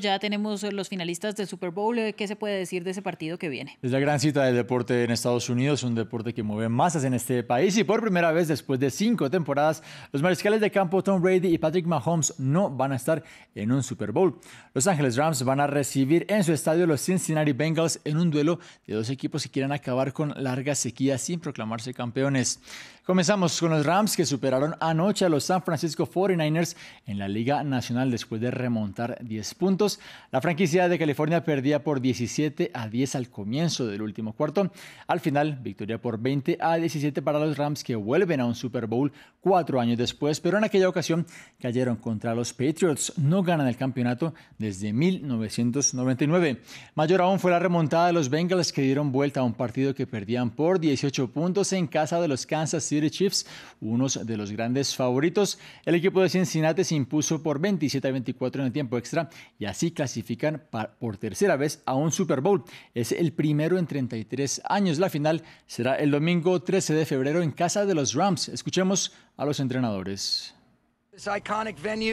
Ya tenemos los finalistas del Super Bowl. ¿Qué se puede decir de ese partido que viene? Es la gran cita del deporte en Estados Unidos, un deporte que mueve masas en este país y por primera vez después de cinco temporadas, los mariscales de campo Tom Brady y Patrick Mahomes no van a estar en un Super Bowl. Los Ángeles Rams van a recibir en su estadio los Cincinnati Bengals en un duelo de dos equipos que quieren acabar con larga sequía sin proclamarse campeones. Comenzamos con los Rams que superaron anoche a los San Francisco 49ers en la Liga Nacional después de remontar 10 puntos la franquicia de California perdía por 17 a 10 al comienzo del último cuarto. Al final, victoria por 20 a 17 para los Rams que vuelven a un Super Bowl cuatro años después, pero en aquella ocasión cayeron contra los Patriots. No ganan el campeonato desde 1999. Mayor aún fue la remontada de los Bengals que dieron vuelta a un partido que perdían por 18 puntos en casa de los Kansas City Chiefs, unos de los grandes favoritos. El equipo de Cincinnati se impuso por 27 a 24 en el tiempo extra y Así clasifican por tercera vez a un Super Bowl. Es el primero en 33 años. La final será el domingo 13 de febrero en casa de los Rams. Escuchemos a los entrenadores.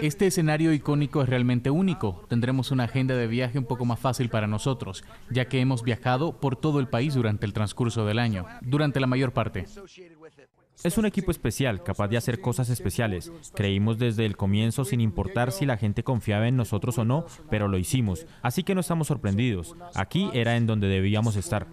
Este escenario icónico es realmente único. Tendremos una agenda de viaje un poco más fácil para nosotros, ya que hemos viajado por todo el país durante el transcurso del año, durante la mayor parte. Es un equipo especial, capaz de hacer cosas especiales. Creímos desde el comienzo sin importar si la gente confiaba en nosotros o no, pero lo hicimos. Así que no estamos sorprendidos. Aquí era en donde debíamos estar.